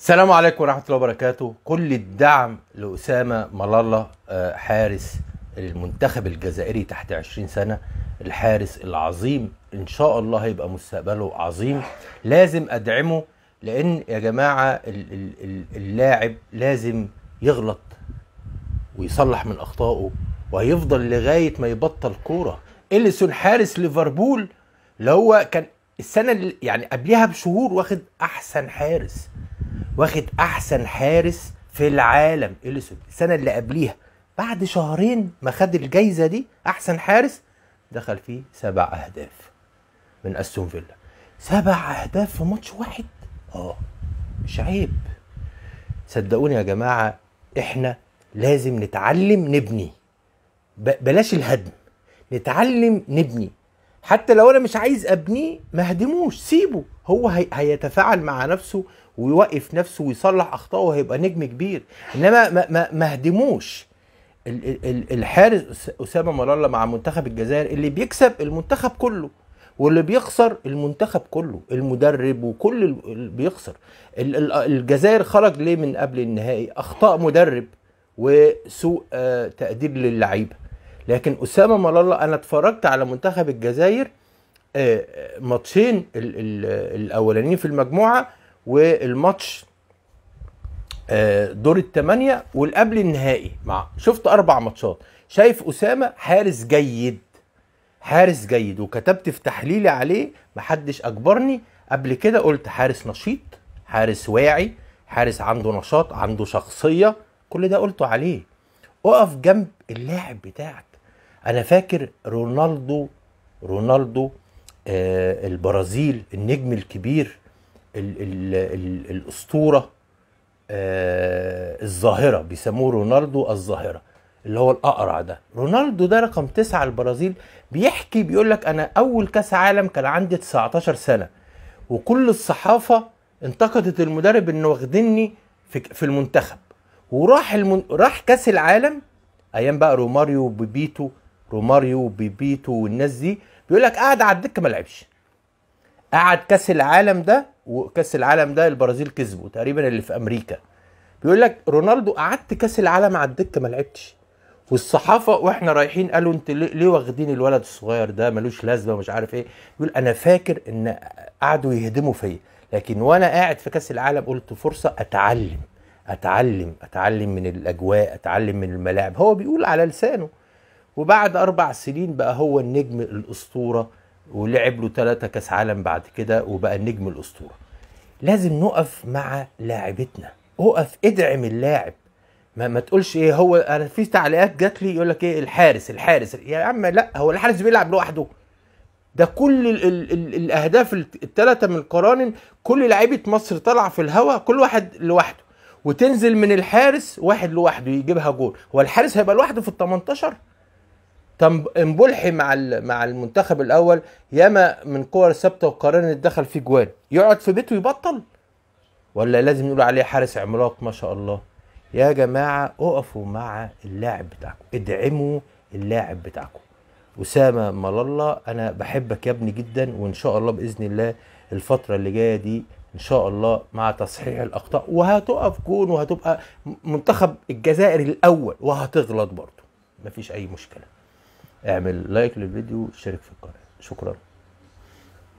السلام عليكم ورحمة الله وبركاته كل الدعم لأسامة ملالا آه، حارس المنتخب الجزائري تحت 20 سنة الحارس العظيم إن شاء الله هيبقى مستقبله عظيم لازم أدعمه لأن يا جماعة اللاعب لازم يغلط ويصلح من أخطائه وهيفضل لغاية ما يبطل كورة إليسون حارس ليفربول اللي هو كان السنة يعني قبلها بشهور واخد أحسن حارس واخد احسن حارس في العالم اليسون السنه اللي قبليها بعد شهرين ما خد الجايزه دي احسن حارس دخل فيه سبع اهداف من استون فيلا سبع اهداف في ماتش واحد اه مش عيب صدقوني يا جماعه احنا لازم نتعلم نبني بلاش الهدم نتعلم نبني حتى لو انا مش عايز ابنيه ما هدموش سيبه هو هي... هيتفاعل مع نفسه ويوقف نفسه ويصلح اخطائه وهيبقى نجم كبير انما ما, ما... ما هدموش ال... ال... الحارس اسامه مرالة مع منتخب الجزائر اللي بيكسب المنتخب كله واللي بيخسر المنتخب كله المدرب وكل اللي بيخسر الجزائر خرج ليه من قبل النهائي اخطاء مدرب وسوء آه، تقدير للعيبه لكن اسامه ملالا انا اتفرجت على منتخب الجزائر آه، آه، ماتشين الاولانيين في المجموعه والماتش آه، دور الثمانيه والقبل النهائي مع شفت اربع ماتشات شايف اسامه حارس جيد حارس جيد وكتبت في تحليلي عليه محدش اجبرني قبل كده قلت حارس نشيط حارس واعي حارس عنده نشاط عنده شخصيه كل ده قلته عليه اقف جنب اللاعب بتاعك انا فاكر رونالدو رونالدو آه البرازيل النجم الكبير الـ الـ الـ الاسطوره آه الظاهره بيسموه رونالدو الظاهره اللي هو الاقرع ده رونالدو ده رقم تسعة البرازيل بيحكي بيقول لك انا اول كاس عالم كان عندي 19 سنه وكل الصحافه انتقدت المدرب انه واخدني في, في المنتخب وراح المن... راح كاس العالم ايام بقى روماريو وبيبيتو روماريو بيبيتو والناس دي بيقول لك قعد على الدكه ما لعبش قعد كاس العالم ده وكاس العالم ده البرازيل كسبه تقريبا اللي في امريكا بيقول لك رونالدو قعدت كاس العالم على الدكه ما لعبتش والصحافه واحنا رايحين قالوا انت ليه واخدين الولد الصغير ده ملوش لازمه ومش عارف ايه بيقول انا فاكر ان قعدوا يهدموا فيا لكن وانا قاعد في كاس العالم قلت فرصه اتعلم اتعلم اتعلم من الاجواء اتعلم من الملاعب هو بيقول على لسانه وبعد أربع سنين بقى هو النجم الأسطورة ولعب له ثلاثة كأس عالم بعد كده وبقى النجم الأسطورة لازم نقف مع لاعبتنا اقف ادعم اللاعب ما, ما تقولش ايه هو انا في تعليقات جات لي يقول لك ايه الحارس الحارس يا عم لا هو الحارس بيلعب لوحده ده كل الـ الـ الـ الاهداف الثلاثه من القرانن كل لعيبه مصر طالعه في الهوا كل واحد لوحده وتنزل من الحارس واحد لوحده يجيبها جول هو الحارس هيبقى لوحده في ال 18 امبولحي مع مع المنتخب الاول ياما من كور ثابته وقارنة دخل في جوان يقعد في بيته يبطل ولا لازم نقول عليه حارس عملاق ما شاء الله يا جماعه اقفوا مع اللاعب بتاعكم ادعموا اللاعب بتاعكم اسامه الله انا بحبك يا ابني جدا وان شاء الله باذن الله الفتره اللي جايه دي ان شاء الله مع تصحيح الاخطاء وهتقف جون وهتبقى منتخب الجزائر الاول وهتغلط برضه مفيش اي مشكله اعمل لايك للفيديو واشترك في القناة شكرا